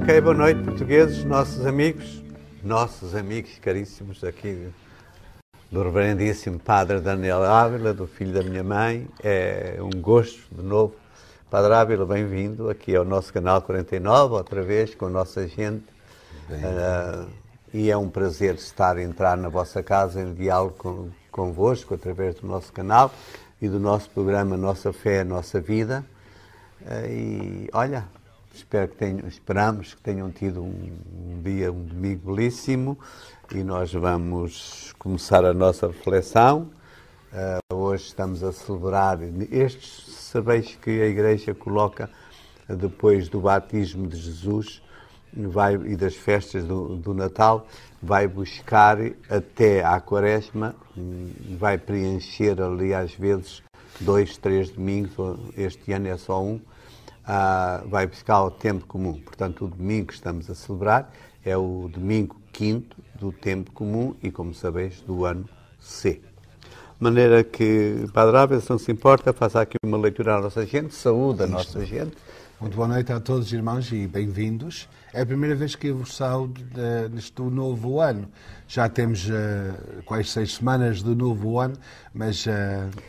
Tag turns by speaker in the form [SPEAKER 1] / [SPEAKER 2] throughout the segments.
[SPEAKER 1] Ok, boa noite, portugueses, nossos amigos, nossos amigos caríssimos aqui do Reverendíssimo Padre Daniel Ávila, do filho da minha mãe. É um gosto, de novo. Padre Ávila, bem-vindo aqui ao nosso canal 49, outra vez com a nossa gente. Uh, e é um prazer estar a entrar na vossa casa em diálogo com, convosco através do nosso canal e do nosso programa Nossa Fé, Nossa Vida. Uh, e olha, Espero que tenham, esperamos que tenham tido um, um dia, um domingo belíssimo e nós vamos começar a nossa reflexão. Uh, hoje estamos a celebrar estes sabeis que a Igreja coloca depois do batismo de Jesus vai, e das festas do, do, Natal, vai buscar até à Quaresma, hum, vai preencher ali às vezes dois, três domingos, este ano é só um, ah, vai buscar o tempo comum. Portanto, o domingo que estamos a celebrar é o domingo quinto do tempo comum e, como sabeis, do ano C. De maneira que, Padre Ábel, se não se importa, faça aqui uma leitura à nossa gente, saúde à nossa gente,
[SPEAKER 2] muito boa noite a todos, irmãos, e bem-vindos. É a primeira vez que eu vos saúdo uh, neste novo ano. Já temos uh, quase seis semanas do novo ano, mas uh,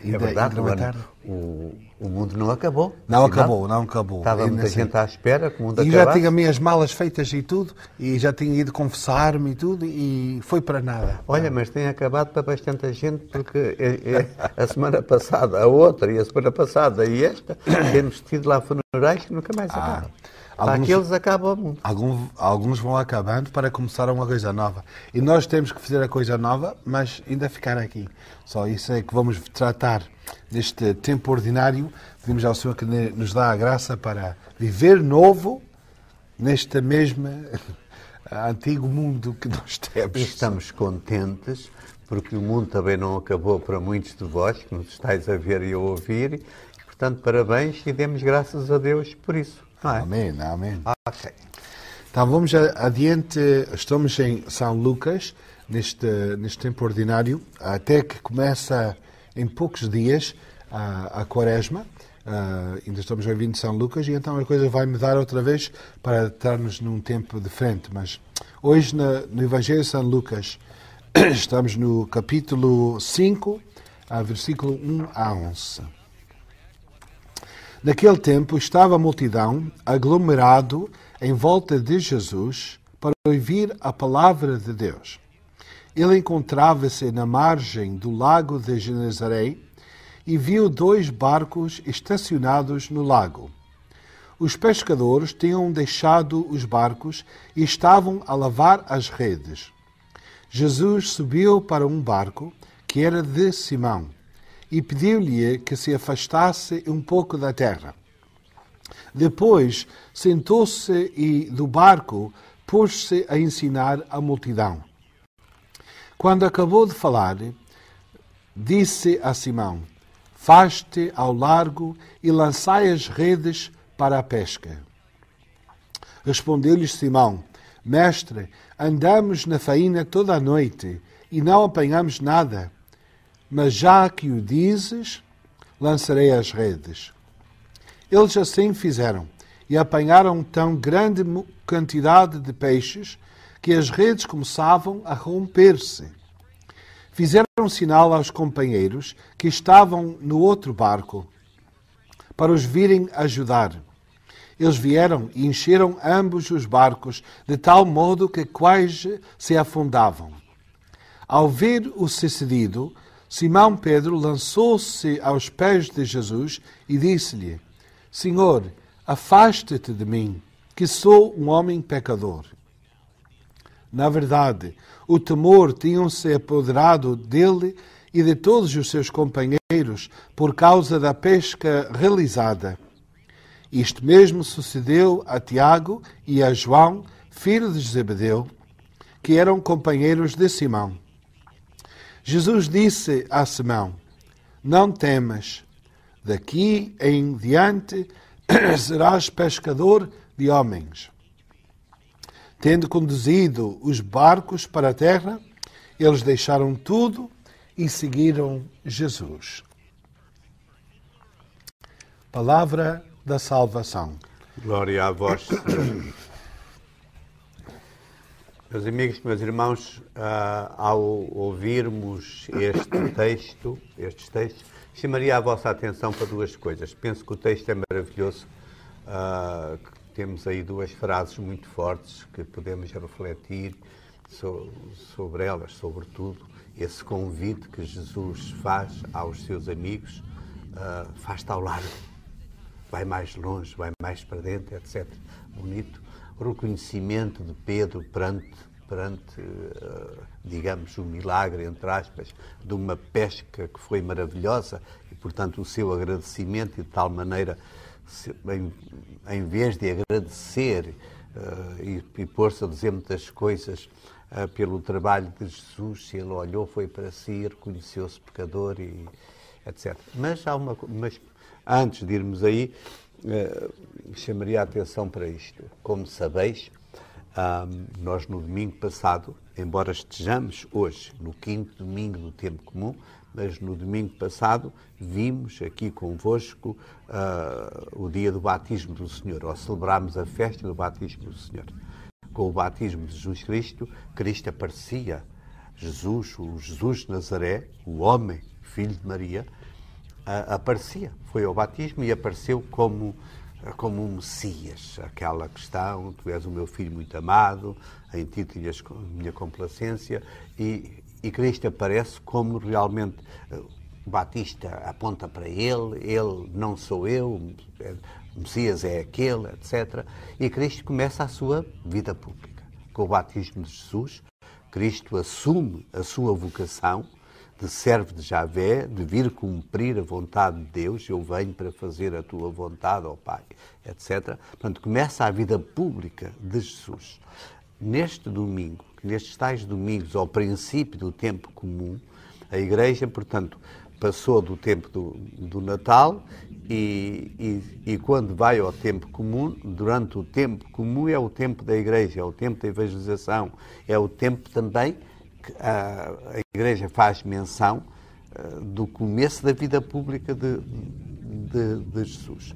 [SPEAKER 2] ainda, é verdade, ainda
[SPEAKER 1] o, o, mundo não acabou. Não acabou, não acabou. Estava ainda muita assim, gente à espera que o mundo E acabasse. já tinha
[SPEAKER 2] minhas malas feitas e tudo, e já tinha ido confessar-me e tudo, e foi para nada. Olha,
[SPEAKER 1] mas tem acabado para bastante gente, porque é, é a semana passada, a outra, e a semana passada, e esta, temos tido lá funerais que nunca mais ah, acaba. Para aqueles acaba muito.
[SPEAKER 2] Algum, alguns vão acabando para começar uma coisa nova. E nós temos que fazer a coisa nova, mas ainda ficar aqui. Só isso é que vamos tratar neste tempo ordinário. Pedimos ao Senhor que nos dá a graça para viver novo neste mesmo antigo mundo que nós
[SPEAKER 1] temos. Estamos contentes porque o mundo também não acabou para muitos de vós que nos estáis a ver e a ouvir Portanto, parabéns e demos graças a Deus por isso. Não é? Amém, amém. Ok.
[SPEAKER 2] Então vamos adiante, estamos em São Lucas, neste, neste tempo ordinário, até que começa em poucos dias a, a quaresma. Uh, ainda estamos a ouvir de São Lucas e então a coisa vai mudar outra vez para estarmos num tempo diferente. Mas hoje na, no Evangelho de São Lucas estamos no capítulo 5, a versículo 1 a 11. Naquele tempo estava a multidão aglomerado em volta de Jesus para ouvir a palavra de Deus. Ele encontrava-se na margem do lago de Genezaré e viu dois barcos estacionados no lago. Os pescadores tinham deixado os barcos e estavam a lavar as redes. Jesus subiu para um barco que era de Simão e pediu-lhe que se afastasse um pouco da terra. Depois sentou-se e, do barco, pôs-se a ensinar a multidão. Quando acabou de falar, disse a Simão: Faste ao largo e lançai as redes para a pesca. Respondeu-lhe Simão: Mestre, andamos na faína toda a noite e não apanhamos nada. Mas já que o dizes, lançarei as redes. Eles assim fizeram e apanharam tão grande quantidade de peixes que as redes começavam a romper-se. Fizeram sinal aos companheiros que estavam no outro barco para os virem ajudar. Eles vieram e encheram ambos os barcos de tal modo que quase se afundavam. Ao ver o sucedido, Simão Pedro lançou-se aos pés de Jesus e disse-lhe: Senhor, afasta-te de mim, que sou um homem pecador. Na verdade, o temor tinha-se apoderado dele e de todos os seus companheiros por causa da pesca realizada. Isto mesmo sucedeu a Tiago e a João, filho de Zebedeu, que eram companheiros de Simão. Jesus disse a Simão: Não temas, daqui em diante serás pescador de homens. Tendo conduzido os barcos para a terra, eles deixaram tudo e seguiram Jesus. Palavra da salvação.
[SPEAKER 1] Glória a vós, Senhor. Meus amigos, meus irmãos, ah, ao ouvirmos este texto, estes textos, chamaria a vossa atenção para duas coisas. Penso que o texto é maravilhoso, ah, temos aí duas frases muito fortes que podemos refletir sobre elas, sobretudo esse convite que Jesus faz aos seus amigos, ah, faz-te ao largo, vai mais longe, vai mais para dentro, etc. Bonito reconhecimento de Pedro perante, perante eh, digamos, o um milagre, entre aspas, de uma pesca que foi maravilhosa e, portanto, o seu agradecimento e de tal maneira, em, em vez de agradecer uh, e, e pôr-se a dizer muitas coisas uh, pelo trabalho de Jesus, se ele olhou, foi para si, reconheceu-se pecador e etc. Mas há uma mas antes de irmos aí, eh, chamaria a atenção para isto. Como sabeis, nós no domingo passado, embora estejamos hoje no quinto domingo do tempo comum, mas no domingo passado vimos aqui convosco ah, o dia do batismo do Senhor, ou celebrámos a festa do batismo do Senhor. Com o batismo de Jesus Cristo, Cristo aparecia, Jesus, o Jesus de Nazaré, o homem, filho de Maria, aparecia, foi ao batismo e apareceu como como um Messias, aquela questão, tu és o meu filho muito amado, em ti tinhas minha complacência, e, e Cristo aparece como realmente eh, Batista aponta para ele, ele não sou eu, é, Messias é aquele, etc. E Cristo começa a sua vida pública. Com o batismo de Jesus, Cristo assume a sua vocação, de servo de Javé, de vir cumprir a vontade de Deus, eu venho para fazer a tua vontade, ó Pai, etc. Portanto, começa a vida pública de Jesus. Neste domingo, nestes tais domingos, ao princípio do tempo comum, a Igreja, portanto, passou do tempo do, do Natal e, e, e, quando vai ao tempo comum, durante o tempo comum é o tempo da Igreja, é o tempo da evangelização, é o tempo também a, Igreja faz menção eh, do começo da vida pública de, de, de Jesus.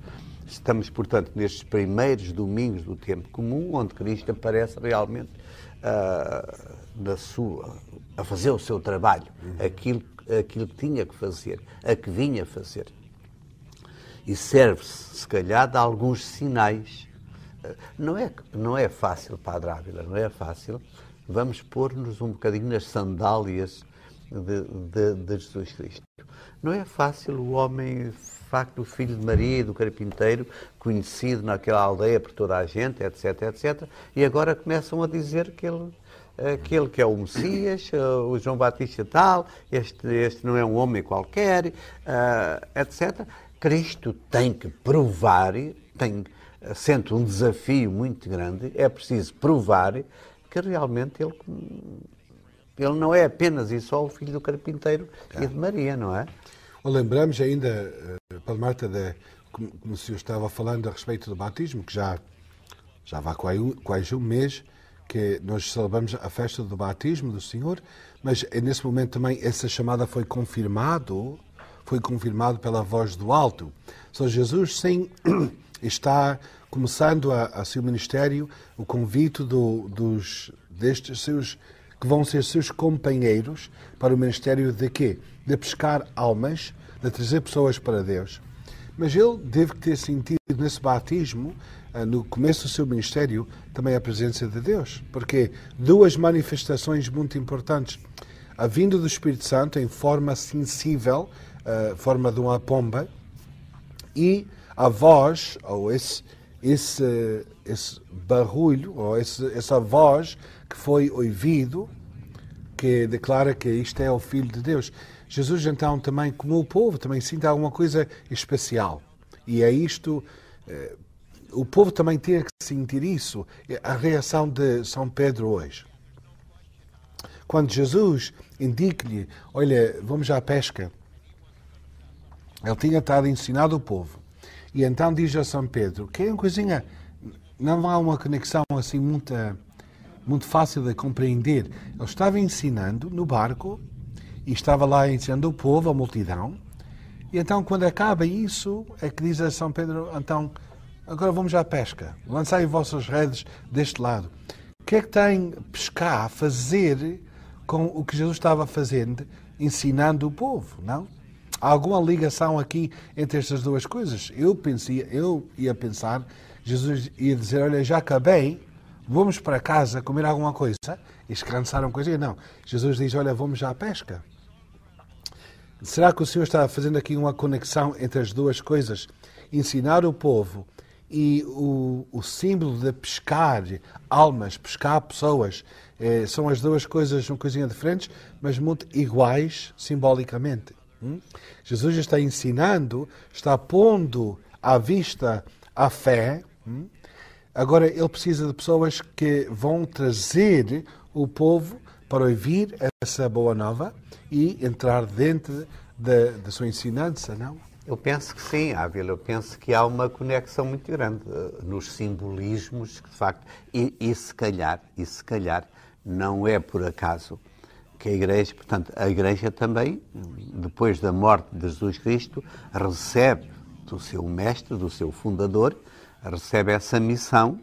[SPEAKER 1] Estamos, portanto, nestes primeiros domingos do tempo comum, onde Cristo aparece realmente uh, sua, a fazer o seu trabalho, uhum. aquilo, aquilo que tinha que fazer, a que vinha fazer. E serve-se, se calhar, de alguns sinais. Eh, não é, não é fácil, Padre Ávila, não é fácil vamos pôr-nos um bocadinho nas sandálias de, de, de, Jesus Cristo. Não é fácil o homem, de facto, o filho de Maria do carpinteiro, conhecido naquela aldeia por toda a gente, etc, etc, e agora começam a dizer que ele aquele que é o Messias, eh, o João Batista tal, este, este não é um homem qualquer, eh, etc. Cristo tem que provar, tem, sente um desafio muito grande, é preciso provar que realmente ele, ele não é apenas e só o filho do carpinteiro é. e de Maria, não é? Lembramos ainda, eh, Padre de,
[SPEAKER 2] como, como o senhor estava falando a respeito do batismo, que já, já vai quase um mês que nós celebramos a festa do batismo do Senhor, mas é nesse momento também essa chamada foi confirmado, foi confirmado pela voz do alto. Só Jesus sim está começando a, a seu ministério o convite do, dos, destes seus que vão ser seus companheiros para o ministério de quê? De pescar almas, de trazer pessoas para Deus. Mas ele deve ter sentido nesse batismo, ah, no começo do seu ministério, também a presença de Deus. Porque duas manifestações muito importantes. A vinda do Espírito Santo em forma sensível, ah, forma de uma pomba, e a voz, ou esse esse, esse barulho, ou esse, essa voz que foi ouvido, que declara que isto é o Filho de Deus. Jesus, então, também, como o povo, também sinta alguma coisa especial. E é isto, eh, o povo também tem que sentir isso. Eh, a reação de São Pedro hoje. Quando Jesus indica-lhe, olha, vamos à pesca, ele tinha estado ensinado o povo e então diz a São Pedro, que é uma coisinha, não há uma conexão assim muito, muito fácil de compreender. Ele estava ensinando no barco e estava lá ensinando o povo, a multidão. E então, quando acaba isso, é que diz a São Pedro, então, agora vamos à pesca. Lançai vossas redes deste lado. O que é que tem pescar a fazer com o que Jesus estava fazendo, ensinando o povo, não? Há alguma ligação aqui entre estas duas coisas? Eu, pensia, eu ia pensar, Jesus ia dizer: Olha, já acabei, vamos para casa comer alguma coisa. E uma coisinha. Não. Jesus diz: Olha, vamos já à pesca. Será que o Senhor está fazendo aqui uma conexão entre as duas coisas? Ensinar o povo e o, o símbolo de pescar almas, pescar pessoas, eh, são as duas coisas, uma coisinha diferentes, mas muito iguais simbolicamente. Jesus está ensinando, está pondo à vista a fé. Hum? Agora ele precisa de pessoas que vão trazer o povo para ouvir essa boa nova e entrar dentro da, sua ensinança, não?
[SPEAKER 1] Eu penso que sim, Ávila. Eu penso que há uma conexão muito grande eh, nos simbolismos, de facto, e, e se calhar, e se calhar, não é por acaso que a Igreja, portanto, a Igreja também, depois da morte de Jesus Cristo, recebe do seu mestre, do seu fundador, recebe essa missão.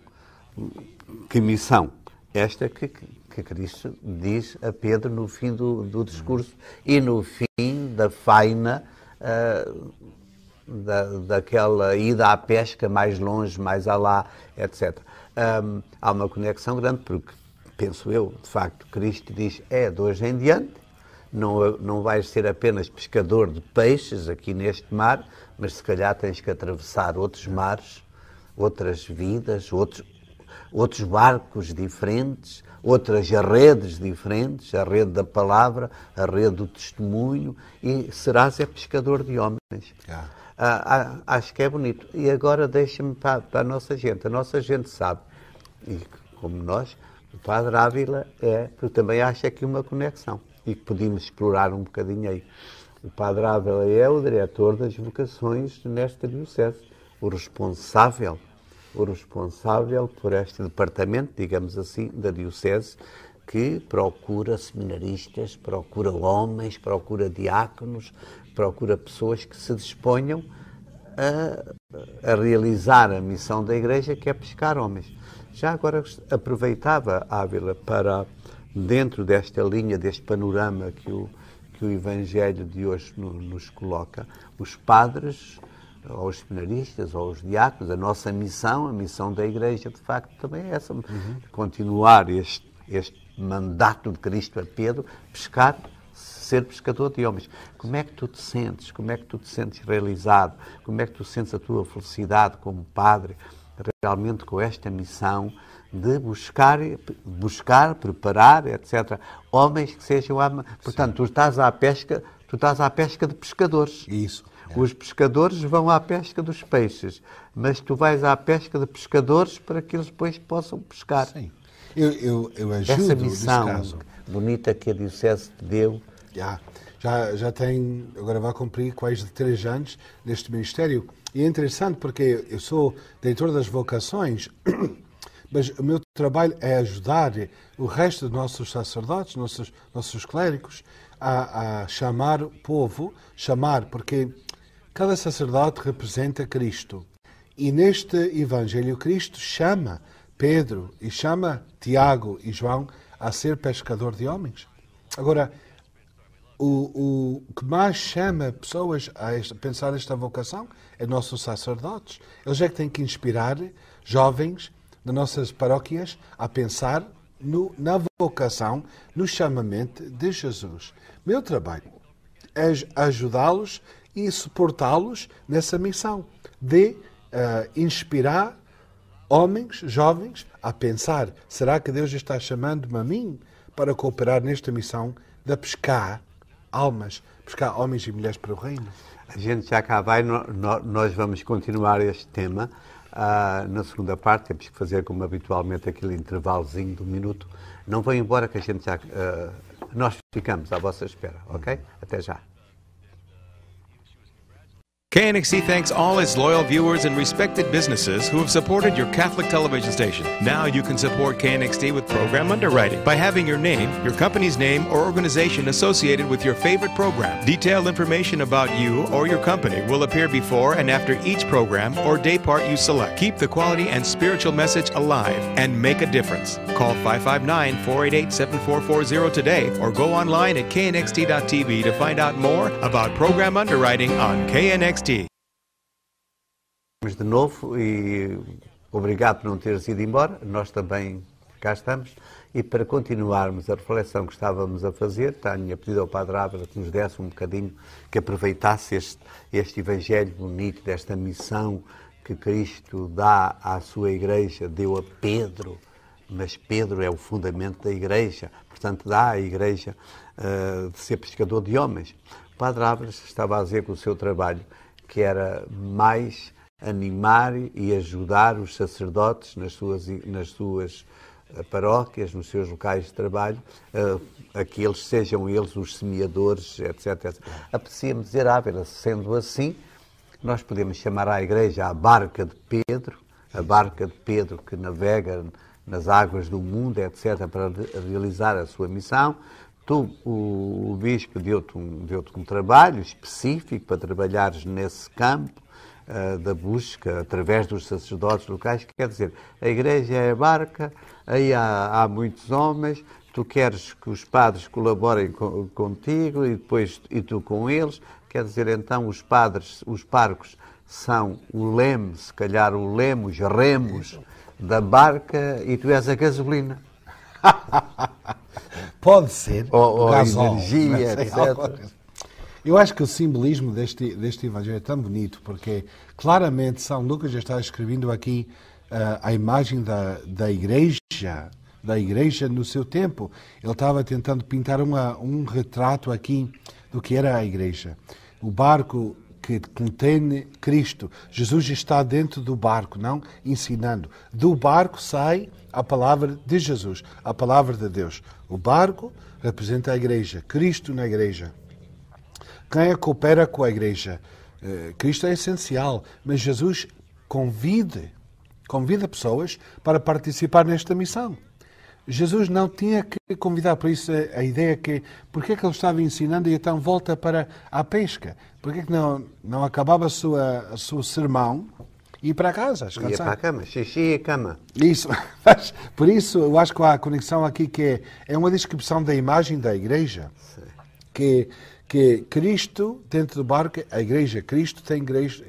[SPEAKER 1] Que missão? Esta que, que Cristo diz a Pedro no fim do, do discurso e no fim da faina uh, da, daquela ida à pesca mais longe, mais alá, etc. Um, há uma conexão grande, porque penso eu, de facto, Cristo diz: é de hoje em diante, não, não vais ser apenas pescador de peixes aqui neste mar, mas se calhar tens que atravessar outros mares, outras vidas, outros, outros barcos diferentes, outras redes diferentes a rede da palavra, a rede do testemunho e serás é pescador de homens. Ah, ah, ah acho que é bonito. E agora deixa-me para, para a nossa gente. A nossa gente sabe, e como nós, o padre Ávila é, eu também acho aqui uma conexão e que podíamos explorar um bocadinho aí. O padre Ávila é o diretor das vocações nesta diocese, o responsável, o responsável por este departamento, digamos assim, da diocese, que procura seminaristas, procura homens, procura diáconos, procura pessoas que se disponham a, a realizar a missão da Igreja, que é pescar homens. Já agora aproveitava Ávila para, dentro desta linha, deste panorama que o, que o Evangelho de hoje no, nos coloca, os padres, aos seminaristas, aos diáconos, a nossa missão, a missão da Igreja, de facto, também é essa: uhum. continuar este, este mandato de Cristo a Pedro, pescar, ser pescador de homens. Como é que tu te sentes? Como é que tu te sentes realizado? Como é que tu sentes a tua felicidade como padre? realmente com esta missão de buscar, buscar preparar, etc. Homens que sejam. Portanto, tu estás à pesca, tu estás à pesca de pescadores. Isso. É. Os pescadores vão à pesca dos peixes, mas tu vais à pesca de pescadores para que eles depois possam pescar. Sim. Eu, eu, eu ajudo Essa missão bonita que a Diocese te deu. Já,
[SPEAKER 2] já, já tem, agora vai cumprir quase três anos neste Ministério e é interessante porque eu sou diretor das vocações, mas o meu trabalho é ajudar o resto dos nossos sacerdotes, nossos, nossos clérigos, a, a chamar o povo, chamar, porque cada sacerdote representa Cristo. E neste Evangelho, Cristo chama Pedro e chama Tiago e João a ser pescador de homens. Agora, o, o que mais chama pessoas a esta, pensar esta vocação é nossos sacerdotes. Eles é que têm que inspirar jovens das nossas paróquias a pensar no, na vocação, no chamamento de Jesus. Meu trabalho é ajudá-los e suportá-los nessa missão de uh, inspirar homens, jovens, a pensar: será que Deus está chamando-me a mim para cooperar nesta missão da pescar almas, buscar homens e mulheres para o reino.
[SPEAKER 1] A gente já cá vai, nós vamos continuar este tema. Uh, na segunda parte, temos que fazer como habitualmente aquele intervalozinho do minuto. Não vão embora que a gente já. Uh, nós ficamos à vossa espera, ok? Até já. KNXT thanks all its loyal
[SPEAKER 2] viewers and respected businesses who have supported your Catholic television station. Now you can support KNXT with program underwriting by having your name, your company's name, or organization associated with your
[SPEAKER 1] favorite program.
[SPEAKER 2] Detailed information about you or your company will appear before and after each program or day part you select. Keep the quality and spiritual message alive and make a difference. Call 559 488 7440 today or go online at knxt.tv to find out more about program underwriting on KNXT.
[SPEAKER 1] 60. De novo e obrigado por não teres ido embora, nós também cá estamos. E para continuarmos a reflexão que estávamos a fazer, tenho a pedido ao Padre Ávila que nos desse um bocadinho, que aproveitasse este, este Evangelho bonito, desta missão que Cristo dá à sua Igreja, deu a Pedro, mas Pedro é o fundamento da Igreja, portanto, dá à Igreja uh, de ser pescador de homens. O Padre Ávila estava a dizer que o seu trabalho que era mais animar e ajudar os sacerdotes nas suas, nas suas eh, paróquias, nos seus locais de trabalho, a, eh, a que eles sejam eles os semeadores, etc. etc. dizer, Ávila, ah, Sendo assim, nós podemos chamar à Igreja a barca de Pedro, a barca de Pedro que navega nas águas do mundo, etc., para realizar a sua missão. Tu, o, o Bispo deu-te um, deu um trabalho específico para trabalhares nesse campo uh, da busca através dos sacerdotes locais, quer dizer, a igreja é a barca, aí há, há muitos homens, tu queres que os padres colaborem contigo e depois e tu com eles, quer dizer, então os padres, os parcos são o leme, se calhar o leme, os remos da barca e tu és a gasolina. Pode ser. Ou, ou gasol, energia, etc.
[SPEAKER 2] Eu acho que o simbolismo deste, deste Evangelho é tão bonito, porque claramente São Lucas já está escrevendo aqui uh, a imagem da, da igreja, da igreja no seu tempo. Ele estava tentando pintar uma, um retrato aqui do que era a igreja. O barco que contém Cristo. Jesus está dentro do barco, não ensinando. Do barco sai à palavra de Jesus, à palavra de Deus. O barco representa a igreja, Cristo na igreja. Quem é coopera com a igreja? Eh, Cristo é essencial, mas Jesus convida convida pessoas para participar nesta missão. Jesus não tinha que convidar, por isso é a ideia que, porque é que ele estava ensinando e então volta para a pesca? Porque é que não, não acabava a sua, a seu sermão e para casa, descansar. E para a
[SPEAKER 1] cama, xixi e cama. Isso,
[SPEAKER 2] mas, por isso eu acho que há a conexão aqui que é, é uma descrição da imagem da igreja. Sim. Que, que Cristo, dentro do barco, a igreja, Cristo tem igreja,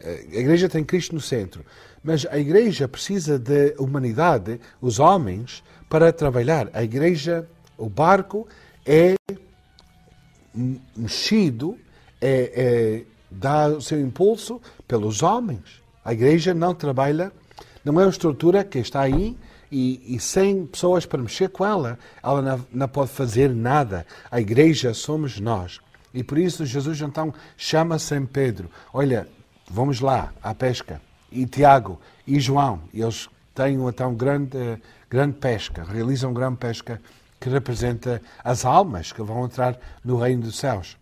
[SPEAKER 2] eh, a igreja tem Cristo no centro. Mas a igreja precisa da humanidade, os homens, para trabalhar. A igreja, o barco, é mexido, é, é, dá o seu impulso pelos homens. A igreja não trabalha, não é uma estrutura que está aí e, e sem pessoas para mexer com ela, ela não, não pode fazer nada. A igreja somos nós. E por isso Jesus então chama São Pedro: Olha, vamos lá à pesca. E Tiago e João, eles têm tão grande, grande pesca, realizam grande pesca que representa as almas que vão entrar no reino dos céus.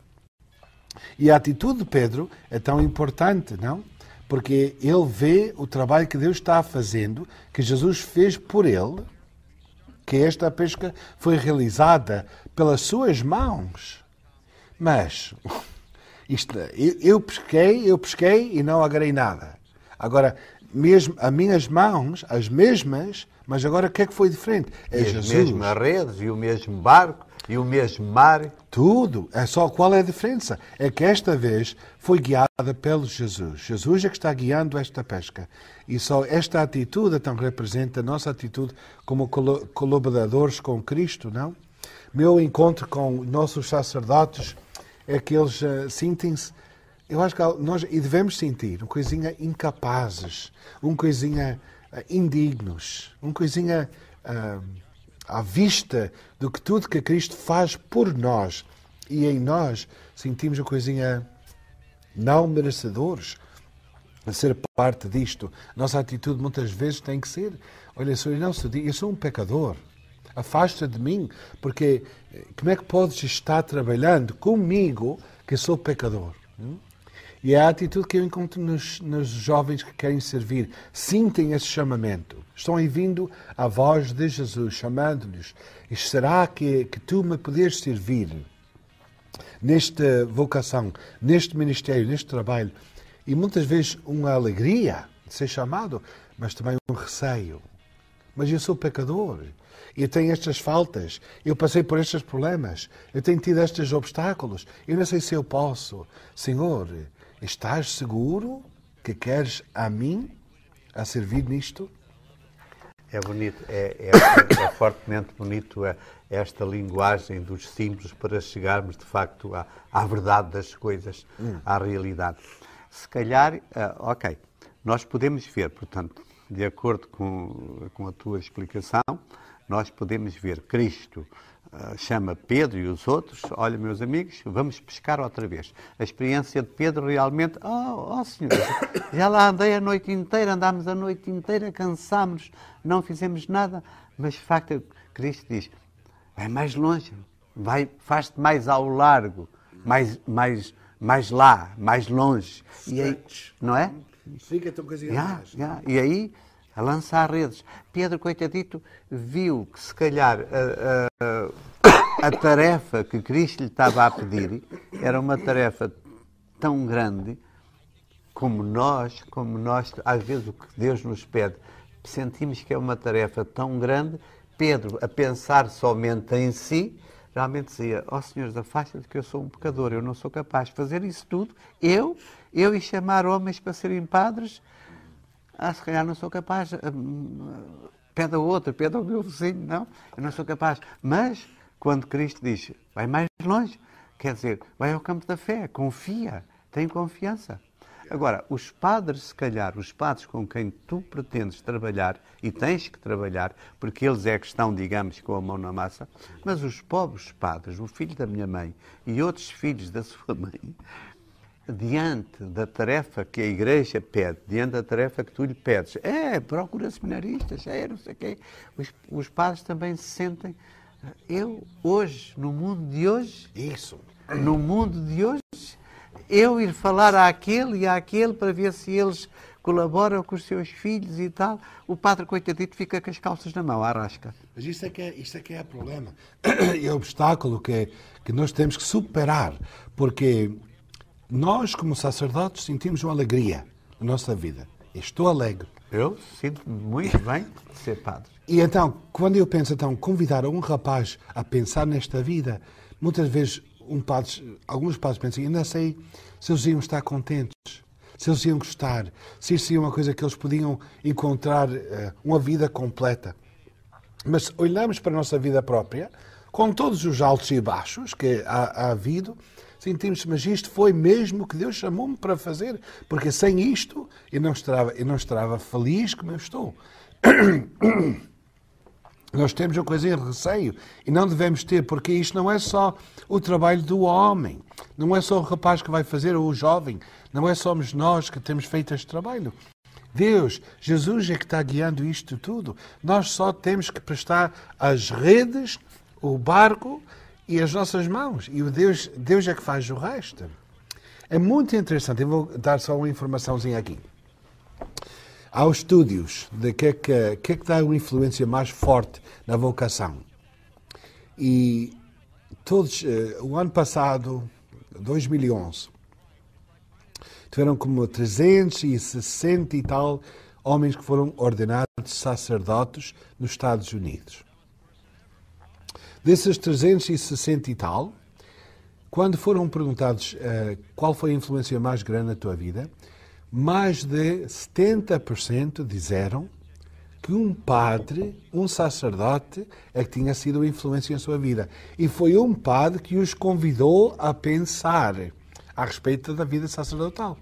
[SPEAKER 2] E a atitude de Pedro é tão importante, não? porque ele vê o trabalho que Deus está fazendo, que Jesus fez por ele, que esta pesca foi realizada pelas suas mãos. Mas isto, eu, eu pesquei, eu pesquei e não agarrei nada. Agora, mesmo as minhas mãos, as mesmas, mas agora o que é que foi diferente?
[SPEAKER 1] É e as Jesus. mesmas redes e o mesmo barco e o mesmo mar. Tudo. É
[SPEAKER 2] só qual é a diferença? É que esta vez foi guiada pelo Jesus. Jesus é que está guiando esta pesca. E só esta atitude então representa a nossa atitude como colaboradores com Cristo, não? Meu encontro com nossos sacerdotes é que eles uh, sentem-se. Eu acho que nós e devemos sentir um coisinha incapazes, um coisinha uh, indignos, um coisinha. Uh, à vista do que tudo que Cristo faz por nós e em nós sentimos uma coisinha não merecedores a ser parte disto. Nossa atitude muitas vezes tem que ser: olha, Senhor, não se eu sou um pecador, afasta de mim, porque eh, como é que podes estar trabalhando comigo que sou pecador? Hum? E é a atitude que eu encontro nos, nos jovens que querem servir. Sintem esse chamamento. Estão ouvindo a voz de Jesus chamando-lhes. E será que, que tu me podes servir nesta vocação, neste ministério, neste trabalho? E muitas vezes uma alegria de ser chamado, mas também um receio. Mas eu sou pecador eu tenho estas faltas, eu passei por estes problemas, eu tenho tido estes obstáculos, eu não sei se eu posso. Senhor, Estás seguro que queres a mim a servir nisto?
[SPEAKER 1] É bonito, é, é, é, é fortemente bonito é, é, esta linguagem dos símbolos para chegarmos de facto à, à verdade das coisas, hum. à realidade. Se calhar, uh, ok, nós podemos ver, portanto, de acordo com, com a tua explicação, nós podemos ver Cristo ah, chama Pedro e os outros, olha, meus amigos, vamos pescar outra vez. A experiência de Pedro realmente, oh, oh senhor, já lá andei a noite inteira, andámos a noite inteira, cansámos, não fizemos nada, mas de facto Cristo diz, vai mais longe, vai, faz-te mais ao largo, mais, mais, mais lá, mais longe. E aí, não é?
[SPEAKER 2] Fica tão coisa yeah, yeah.
[SPEAKER 1] E aí a lançar redes. Pedro, coitadito, viu que se calhar a, a, a tarefa que Cristo lhe estava a pedir era uma tarefa tão grande como nós, como nós, às vezes o que Deus nos pede, sentimos que é uma tarefa tão grande, Pedro, a pensar somente em si, realmente dizia, ó oh, senhores, afasta-te que eu sou um pecador, eu não sou capaz de fazer isso tudo, eu, eu e chamar homens para serem padres, ah, se calhar não sou capaz. Ah, hum, pede a outro, pede ao meu vizinho. Não, eu não sou capaz. Mas, quando Cristo diz, vai mais longe, quer dizer, vai ao campo da fé, confia, tem confiança. Agora, os padres, se calhar, os padres com quem tu pretendes trabalhar e tens que trabalhar, porque eles é que estão, digamos, com a mão na massa, mas os pobres padres, o filho da minha mãe e outros filhos da sua mãe, diante da tarefa que a Igreja pede, diante da tarefa que tu lhe pedes, é, procura seminaristas, é, não sei o quê. Os, os padres também se sentem, eu, hoje, no mundo de hoje. Isso. No mundo de hoje, eu ir falar àquele e àquele para ver se eles colaboram com os seus filhos e tal. O padre, coitadito, fica com as calças na mão, arrasca. Mas isto é que é, isto é, que é problema. é o obstáculo que, que nós temos que superar.
[SPEAKER 2] Porque nós, como sacerdotes, sentimos uma alegria na nossa vida.
[SPEAKER 1] Estou alegre. Eu sinto-me muito bem de ser padre.
[SPEAKER 2] E então, quando eu penso, então, convidar um rapaz a pensar nesta vida, muitas vezes um padre, alguns padres pensam, ainda sei se eles iam estar contentes, se eles iam gostar, se isso seria uma coisa que eles podiam encontrar uh, uma vida completa. Mas olhamos para a nossa vida própria, com todos os altos e baixos que há, há havido, sentimos, mas isto foi mesmo o que Deus chamou-me para fazer, porque sem isto eu não estava, eu não estava feliz como eu estou. Nós temos uma coisa em receio e não devemos ter, porque isto não é só o trabalho do homem, não é só o rapaz que vai fazer ou o jovem, não é somos nós que temos feito este trabalho. Deus, Jesus é que está guiando isto tudo. Nós só temos que prestar as redes, o barco e as nossas mãos. E o Deus, Deus é que faz o resto. É muito interessante. Eu vou dar só uma informaçãozinha aqui. Há os estudos de que é que, que, é que dá uma influência mais forte na vocação. E todos, eh, o ano passado, 2011, tiveram como 360 e tal homens que foram ordenados sacerdotes nos Estados Unidos. Desses 360 e tal, quando foram perguntados uh, qual foi a influência mais grande na tua vida, mais de 70% disseram que um padre, um sacerdote, é que tinha sido a influência em sua vida. E foi um padre que os convidou a pensar a respeito da vida sacerdotal.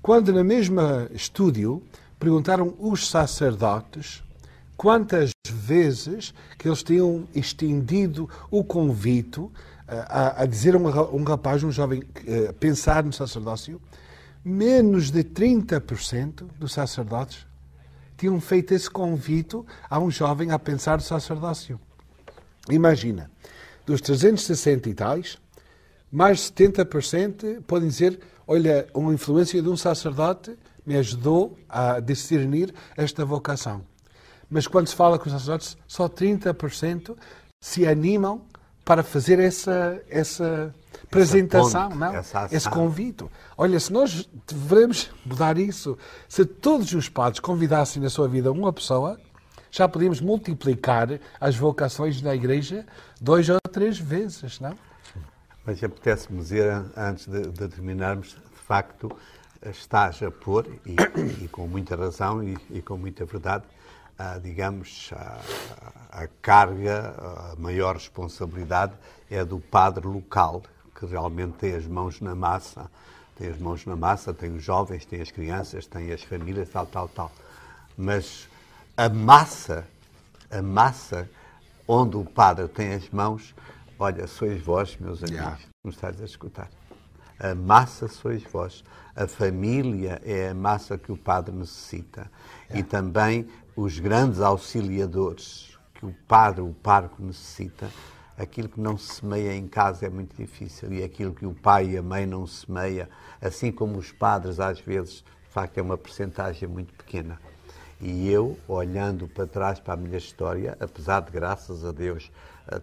[SPEAKER 2] Quando, na mesma estúdio, perguntaram os sacerdotes quantas vezes que eles tinham estendido o convite eh, a, a dizer a um, rapaz, um jovem, a eh, pensar no sacerdócio, menos de 30% dos sacerdotes tinham feito esse convite a um jovem a pensar no sacerdócio. Imagina, dos 360 e tais, mais de 70% podem dizer: olha, uma influência de um sacerdote me ajudou a discernir esta vocação mas quando se fala com os sacerdotes, só 30% se animam para fazer essa, essa, apresentação, ponte, não? É? Essa esse convite. Olha, se nós devemos mudar isso, se todos os padres convidassem na sua vida uma pessoa, já podíamos multiplicar as vocações na Igreja dois ou três vezes, não? É?
[SPEAKER 1] Mas apetece-me dizer, antes de, de, terminarmos, de facto, estás a pôr, e, e com muita razão e, e com muita verdade, a, digamos, a, a carga, a maior responsabilidade é do padre local, que realmente tem as mãos na massa, tem as mãos na massa, tem os jovens, tem as crianças, tem as famílias, tal, tal, tal. Mas a massa, a massa onde o padre tem as mãos, olha, sois vós, meus amigos, yeah. me estás a escutar. A massa sois vós. A família é a massa que o padre necessita. Yeah. E também os grandes auxiliadores que o padre, o parco necessita, aquilo que não se semeia em casa é muito difícil e aquilo que o pai e a mãe não semeia, assim como os padres às vezes, de facto é uma percentagem muito pequena. E eu, olhando para trás para a minha história, apesar de graças a Deus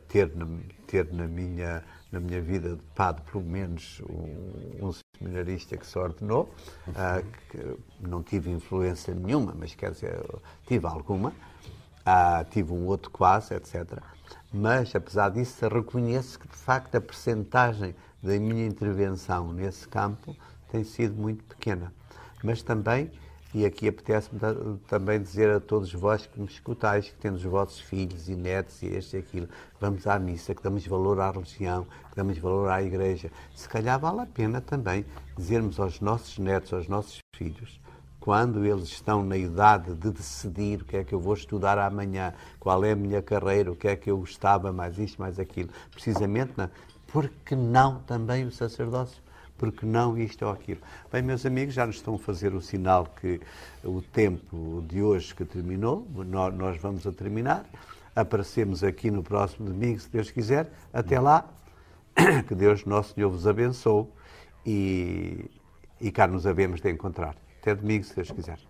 [SPEAKER 1] ter na, ter na minha na minha vida de padre pelo menos um, um seminarista que se ordenou, uh, que não tive influência nenhuma, mas quer dizer, tive alguma, uh, tive um outro quase, etc. Mas, apesar disso, reconheço que, de facto, a percentagem da minha intervenção nesse campo tem sido muito pequena. Mas também e aqui apetece-me também dizer a todos vós que me escutais, que temos vossos filhos e netos e este e aquilo, vamos à missa, que damos valor à religião, que damos valor à igreja. Se calhar vale a pena também dizermos aos nossos netos, aos nossos filhos, quando eles estão na idade de decidir o que é que eu vou estudar amanhã, qual é a minha carreira, o que é que eu gostava, mais isto, mais aquilo, precisamente, porque não também os sacerdócio porque não isto ou aquilo. Bem, meus amigos, já nos estão a fazer o sinal que o tempo de hoje que terminou, nós vamos a terminar. Aparecemos aqui no próximo domingo, se Deus quiser. Até lá, que Deus nosso Senhor vos abençoe e, e cá nos havemos de encontrar. Até domingo, se Deus quiser.